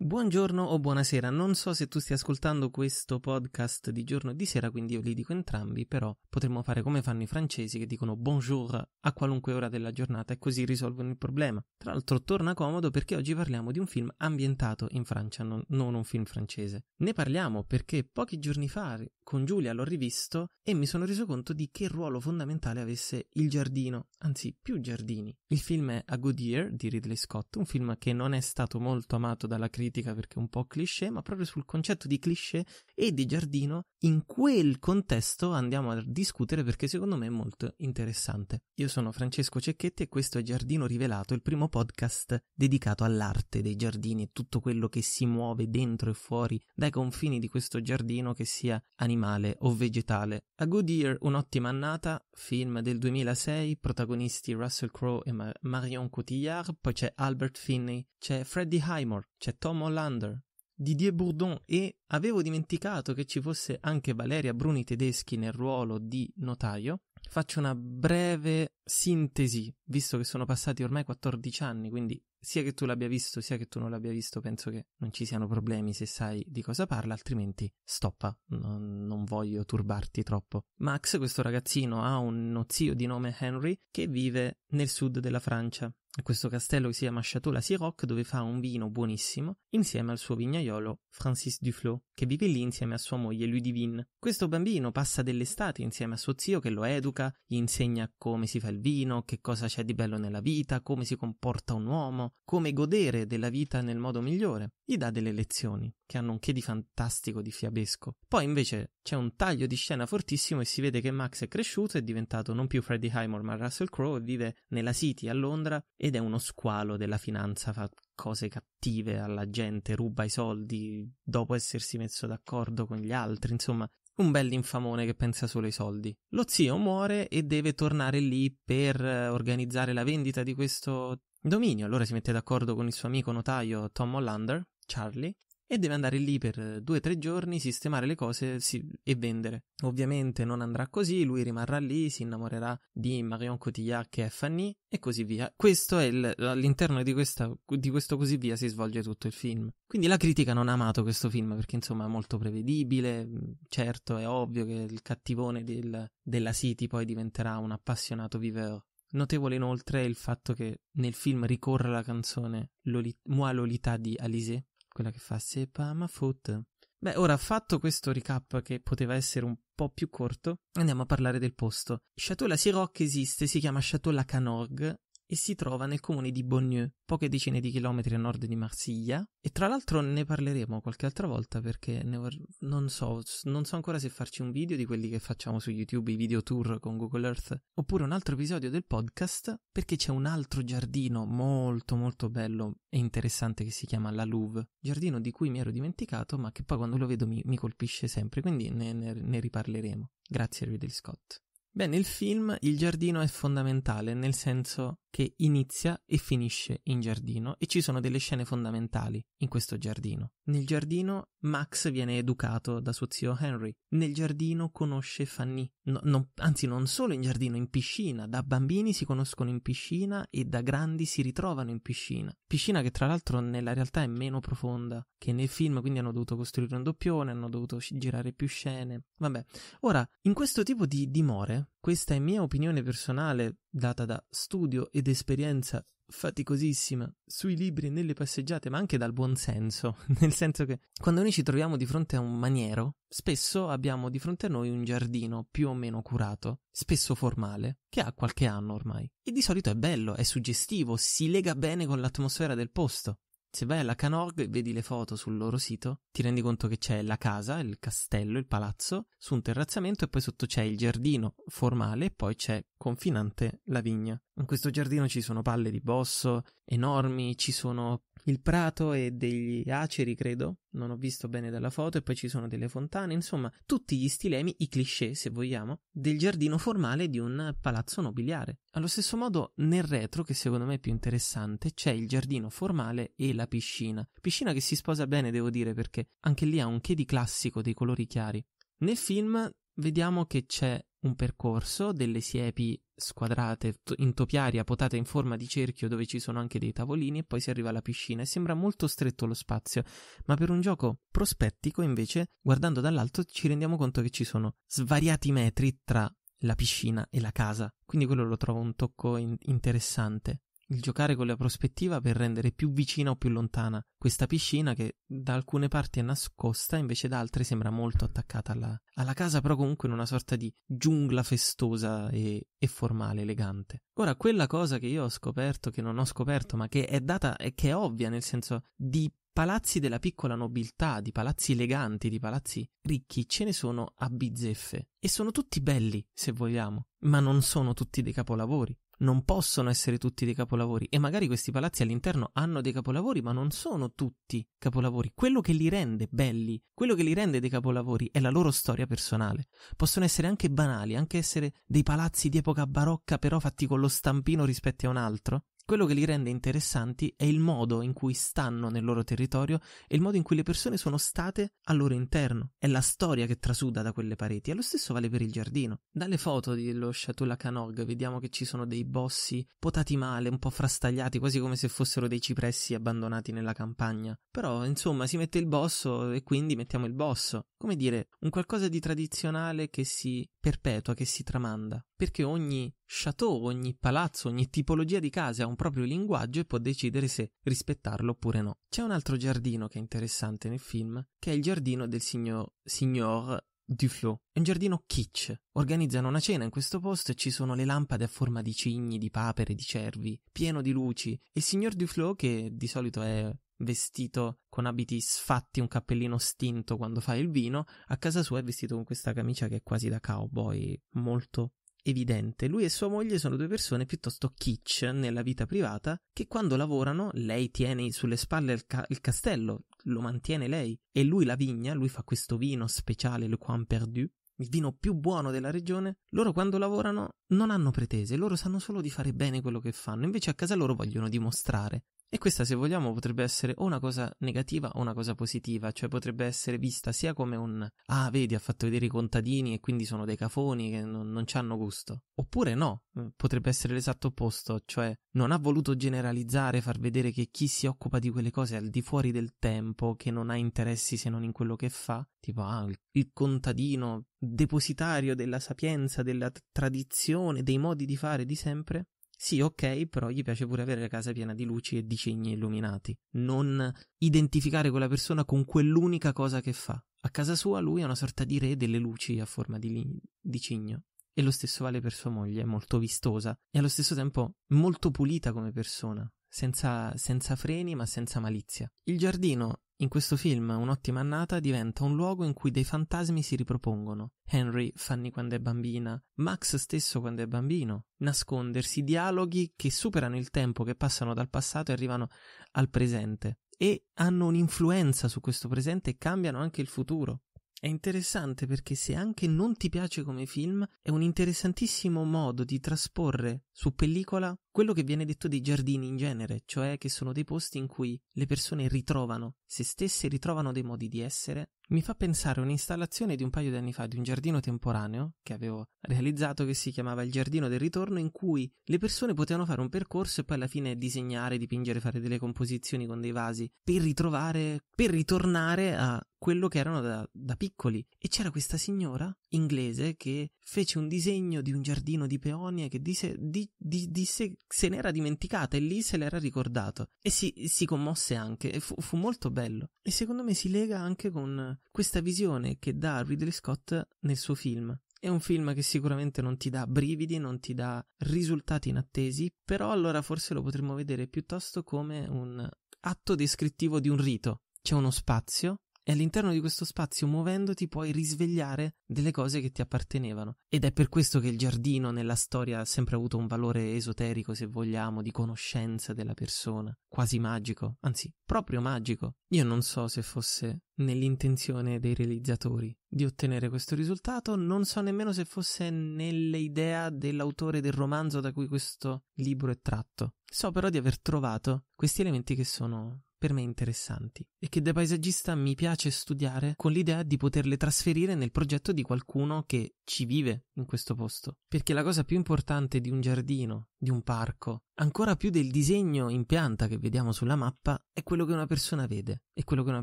Buongiorno o buonasera, non so se tu stia ascoltando questo podcast di giorno o di sera, quindi io li dico entrambi, però potremmo fare come fanno i francesi che dicono bonjour a qualunque ora della giornata e così risolvono il problema. Tra l'altro torna comodo perché oggi parliamo di un film ambientato in Francia, non, non un film francese. Ne parliamo perché pochi giorni fa con Giulia l'ho rivisto e mi sono reso conto di che ruolo fondamentale avesse il giardino, anzi più giardini. Il film è A Good Year di Ridley Scott, un film che non è stato molto amato dalla critica critica perché è un po' cliché, ma proprio sul concetto di cliché e di giardino in quel contesto andiamo a discutere perché secondo me è molto interessante. Io sono Francesco Cecchetti e questo è Giardino Rivelato, il primo podcast dedicato all'arte dei giardini e tutto quello che si muove dentro e fuori dai confini di questo giardino, che sia animale o vegetale. A Good Year, un'ottima annata, film del 2006, protagonisti Russell Crowe e Marion Cotillard, poi c'è Albert Finney, c'è Freddie Highmore, c'è Tom Hollander, Didier Bourdon e avevo dimenticato che ci fosse anche Valeria Bruni Tedeschi nel ruolo di notaio. Faccio una breve sintesi, visto che sono passati ormai 14 anni, quindi sia che tu l'abbia visto sia che tu non l'abbia visto, penso che non ci siano problemi se sai di cosa parla, altrimenti stoppa, non, non voglio turbarti troppo. Max, questo ragazzino, ha uno zio di nome Henry che vive nel sud della Francia questo castello che si chiama Chateau La Siroc dove fa un vino buonissimo insieme al suo vignaiolo Francis Duflo che vive lì insieme a sua moglie Ludivine. Questo bambino passa dell'estate insieme a suo zio che lo educa, gli insegna come si fa il vino, che cosa c'è di bello nella vita, come si comporta un uomo, come godere della vita nel modo migliore. Gli dà delle lezioni che hanno un che di fantastico, di fiabesco. Poi invece c'è un taglio di scena fortissimo e si vede che Max è cresciuto, è diventato non più Freddy Highmore ma Russell Crowe e vive nella City a Londra e ed è uno squalo della finanza, fa cose cattive alla gente, ruba i soldi dopo essersi messo d'accordo con gli altri, insomma, un bel infamone che pensa solo ai soldi. Lo zio muore e deve tornare lì per eh, organizzare la vendita di questo dominio, allora si mette d'accordo con il suo amico notaio Tom Hollander, Charlie, e deve andare lì per eh, due o tre giorni, sistemare le cose si... e vendere. Ovviamente non andrà così, lui rimarrà lì, si innamorerà di Marion Cotillard che è Fanny e così via. Questo è il... all'interno di, questa... di questo così via si svolge tutto il film. Quindi la critica non ha amato questo film perché insomma è molto prevedibile, certo è ovvio che il cattivone del... della City poi diventerà un appassionato viveur. Notevole inoltre il fatto che nel film ricorre la canzone Loli- Moi Lolita di Alizé, quella che fa Se Palma Foot. Beh, ora fatto questo recap che poteva essere un po' più corto, andiamo a parlare del posto. Château La Siroc esiste, si chiama Château La Canorgue e si trova nel comune di Bonnieu, poche decine di chilometri a nord di Marsiglia. E tra l'altro ne parleremo qualche altra volta perché vor- non, so, non so ancora se farci un video di quelli che facciamo su YouTube, i video tour con Google Earth, oppure un altro episodio del podcast perché c'è un altro giardino molto molto bello e interessante che si chiama La Louvre, giardino di cui mi ero dimenticato ma che poi quando lo vedo mi, mi colpisce sempre, quindi ne, ne, ne riparleremo. Grazie a Ridley Scott. Bene, il film, il giardino è fondamentale, nel senso che inizia e finisce in giardino e ci sono delle scene fondamentali in questo giardino. Nel giardino Max viene educato da suo zio Henry, nel giardino conosce Fanny, no, no, anzi non solo in giardino, in piscina, da bambini si conoscono in piscina e da grandi si ritrovano in piscina, piscina che tra l'altro nella realtà è meno profonda che nel film, quindi hanno dovuto costruire un doppione, hanno dovuto girare più scene, vabbè. Ora, in questo tipo di dimore questa è mia opinione personale, data da studio ed esperienza faticosissima sui libri nelle passeggiate, ma anche dal buon senso, nel senso che quando noi ci troviamo di fronte a un maniero, spesso abbiamo di fronte a noi un giardino più o meno curato, spesso formale, che ha qualche anno ormai. E di solito è bello, è suggestivo, si lega bene con l'atmosfera del posto. Se vai alla Canorg e vedi le foto sul loro sito, ti rendi conto che c'è la casa, il castello, il palazzo, su un terrazzamento e poi sotto c'è il giardino formale e poi c'è confinante la vigna. In questo giardino ci sono palle di bosso enormi, ci sono il prato e degli aceri, credo, non ho visto bene dalla foto, e poi ci sono delle fontane, insomma, tutti gli stilemi, i cliché, se vogliamo, del giardino formale di un palazzo nobiliare. Allo stesso modo, nel retro, che secondo me è più interessante, c'è il giardino formale e la piscina. Piscina che si sposa bene, devo dire, perché anche lì ha un che di classico dei colori chiari. Nel film vediamo che c'è un percorso, delle siepi squadrate, in topiaria, potate in forma di cerchio dove ci sono anche dei tavolini e poi si arriva alla piscina e sembra molto stretto lo spazio, ma per un gioco prospettico invece, guardando dall'alto, ci rendiamo conto che ci sono svariati metri tra la piscina e la casa, quindi quello lo trovo un tocco in- interessante il giocare con la prospettiva per rendere più vicina o più lontana questa piscina che da alcune parti è nascosta, invece da altre sembra molto attaccata alla, alla casa, però comunque in una sorta di giungla festosa e, e, formale, elegante. Ora, quella cosa che io ho scoperto, che non ho scoperto, ma che è data e che è ovvia, nel senso di palazzi della piccola nobiltà, di palazzi eleganti, di palazzi ricchi, ce ne sono a bizzeffe. E sono tutti belli, se vogliamo, ma non sono tutti dei capolavori non possono essere tutti dei capolavori e magari questi palazzi all'interno hanno dei capolavori ma non sono tutti capolavori. Quello che li rende belli, quello che li rende dei capolavori è la loro storia personale. Possono essere anche banali, anche essere dei palazzi di epoca barocca però fatti con lo stampino rispetto a un altro quello che li rende interessanti è il modo in cui stanno nel loro territorio e il modo in cui le persone sono state al loro interno. È la storia che trasuda da quelle pareti e lo stesso vale per il giardino. Dalle foto dello Chateau Lacanog vediamo che ci sono dei bossi potati male, un po' frastagliati, quasi come se fossero dei cipressi abbandonati nella campagna. Però, insomma, si mette il bosso e quindi mettiamo il bosso. Come dire, un qualcosa di tradizionale che si perpetua, che si tramanda perché ogni chateau, ogni palazzo, ogni tipologia di casa ha un proprio linguaggio e può decidere se rispettarlo oppure no. C'è un altro giardino che è interessante nel film, che è il giardino del signor, signor Duflo. È un giardino kitsch. Organizzano una cena in questo posto e ci sono le lampade a forma di cigni, di papere, di cervi, pieno di luci. E il signor Duflo, che di solito è vestito con abiti sfatti, un cappellino stinto quando fa il vino, a casa sua è vestito con questa camicia che è quasi da cowboy, molto evidente. Lui e sua moglie sono due persone piuttosto kitsch nella vita privata che quando lavorano lei tiene sulle spalle il, ca- il castello, lo mantiene lei e lui la vigna, lui fa questo vino speciale, le Coin Perdu, il vino più buono della regione, loro quando lavorano non hanno pretese, loro sanno solo di fare bene quello che fanno, invece a casa loro vogliono dimostrare e questa, se vogliamo, potrebbe essere o una cosa negativa o una cosa positiva, cioè potrebbe essere vista sia come un ah, vedi, ha fatto vedere i contadini e quindi sono dei cafoni che non, non hanno gusto. Oppure no, eh, potrebbe essere l'esatto opposto, cioè non ha voluto generalizzare, far vedere che chi si occupa di quelle cose al di fuori del tempo, che non ha interessi se non in quello che fa, tipo ah, il, il contadino depositario della sapienza, della tradizione, dei modi di fare di sempre, sì, ok, però gli piace pure avere la casa piena di luci e di cigni illuminati. Non identificare quella persona con quell'unica cosa che fa. A casa sua lui è una sorta di re delle luci a forma di, li- di cigno. E lo stesso vale per sua moglie, molto vistosa e allo stesso tempo molto pulita come persona, senza, senza freni ma senza malizia. Il giardino in questo film, un'ottima annata diventa un luogo in cui dei fantasmi si ripropongono. Henry, Fanny quando è bambina, Max stesso quando è bambino. Nascondersi, dialoghi che superano il tempo, che passano dal passato e arrivano al presente. E hanno un'influenza su questo presente e cambiano anche il futuro. È interessante perché se anche non ti piace come film, è un interessantissimo modo di trasporre su pellicola quello che viene detto dei giardini in genere, cioè che sono dei posti in cui le persone ritrovano se stesse, ritrovano dei modi di essere, mi fa pensare a un'installazione di un paio di anni fa di un giardino temporaneo che avevo realizzato che si chiamava il giardino del ritorno in cui le persone potevano fare un percorso e poi alla fine disegnare, dipingere, fare delle composizioni con dei vasi per ritrovare, per ritornare a quello che erano da, da piccoli. E c'era questa signora inglese che fece un disegno di un giardino di peonie che disse, di, di, di se, se, n'era dimenticata e lì se l'era ricordato e si, si commosse anche e fu, fu, molto bello e secondo me si lega anche con questa visione che dà Ridley Scott nel suo film è un film che sicuramente non ti dà brividi, non ti dà risultati inattesi, però allora forse lo potremmo vedere piuttosto come un atto descrittivo di un rito. C'è uno spazio, e all'interno di questo spazio muovendoti puoi risvegliare delle cose che ti appartenevano. Ed è per questo che il giardino nella storia ha sempre avuto un valore esoterico, se vogliamo, di conoscenza della persona, quasi magico, anzi proprio magico. Io non so se fosse nell'intenzione dei realizzatori di ottenere questo risultato, non so nemmeno se fosse nell'idea dell'autore del romanzo da cui questo libro è tratto. So però di aver trovato questi elementi che sono per me interessanti e che da paesaggista mi piace studiare con l'idea di poterle trasferire nel progetto di qualcuno che ci vive in questo posto. Perché la cosa più importante di un giardino, di un parco, ancora più del disegno in pianta che vediamo sulla mappa, è quello che una persona vede, è quello che una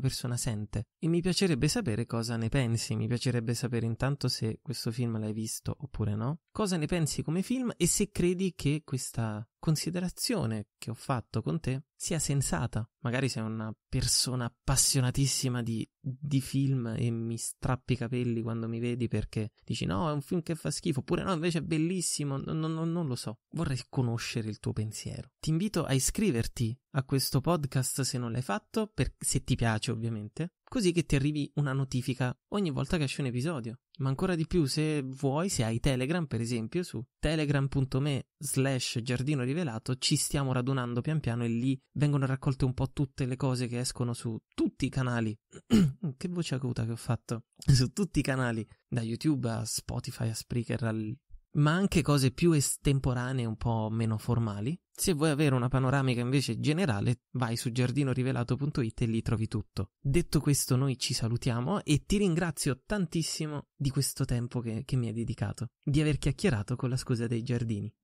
persona sente. E mi piacerebbe sapere cosa ne pensi, mi piacerebbe sapere intanto se questo film l'hai visto oppure no, cosa ne pensi come film e se credi che questa considerazione che ho fatto con te sia sensata. Magari sei una persona appassionatissima di, di, film e mi strappi i capelli quando mi vedi perché dici no, è un film che fa schifo, oppure no, invece è bellissimo, no, no, non lo so. Vorrei conoscere il tuo pensiero pensiero. Ti invito a iscriverti a questo podcast se non l'hai fatto, per, se ti piace ovviamente, così che ti arrivi una notifica ogni volta che esce un episodio. Ma ancora di più, se vuoi, se hai Telegram, per esempio, su telegram.me slash giardino rivelato, ci stiamo radunando pian piano e lì vengono raccolte un po' tutte le cose che escono su tutti i canali. che voce acuta che ho fatto! Su tutti i canali, da YouTube a Spotify a Spreaker al ma anche cose più estemporanee, un po' meno formali. Se vuoi avere una panoramica invece generale, vai su giardinorivelato.it e lì trovi tutto. Detto questo, noi ci salutiamo e ti ringrazio tantissimo di questo tempo che, che mi hai dedicato, di aver chiacchierato con la scusa dei giardini.